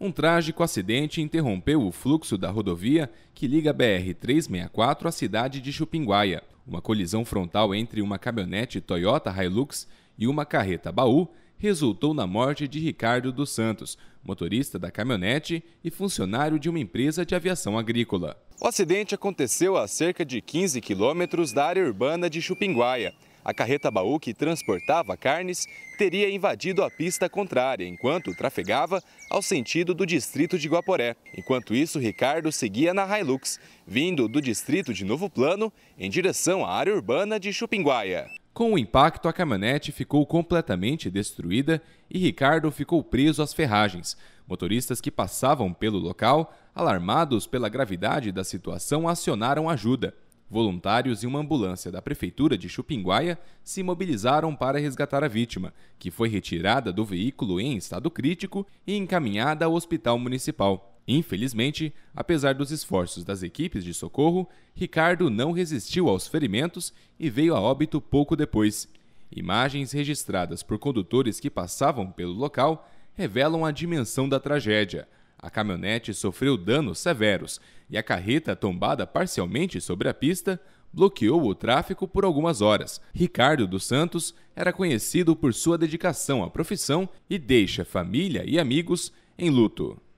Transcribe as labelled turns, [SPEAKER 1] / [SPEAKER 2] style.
[SPEAKER 1] um trágico acidente interrompeu o fluxo da rodovia que liga a BR-364 à cidade de Chupinguaia. Uma colisão frontal entre uma caminhonete Toyota Hilux e uma carreta baú resultou na morte de Ricardo dos Santos, motorista da caminhonete e funcionário de uma empresa de aviação agrícola. O acidente aconteceu a cerca de 15 quilômetros da área urbana de Chupinguaia. A carreta baú que transportava carnes teria invadido a pista contrária enquanto trafegava ao sentido do distrito de Guaporé. Enquanto isso, Ricardo seguia na Hilux, vindo do distrito de Novo Plano em direção à área urbana de Chupinguaia. Com o impacto, a caminhonete ficou completamente destruída e Ricardo ficou preso às ferragens. Motoristas que passavam pelo local, alarmados pela gravidade da situação, acionaram ajuda. Voluntários e uma ambulância da prefeitura de Chupinguaia se mobilizaram para resgatar a vítima, que foi retirada do veículo em estado crítico e encaminhada ao hospital municipal. Infelizmente, apesar dos esforços das equipes de socorro, Ricardo não resistiu aos ferimentos e veio a óbito pouco depois. Imagens registradas por condutores que passavam pelo local revelam a dimensão da tragédia. A caminhonete sofreu danos severos e a carreta, tombada parcialmente sobre a pista, bloqueou o tráfego por algumas horas. Ricardo dos Santos era conhecido por sua dedicação à profissão e deixa família e amigos em luto.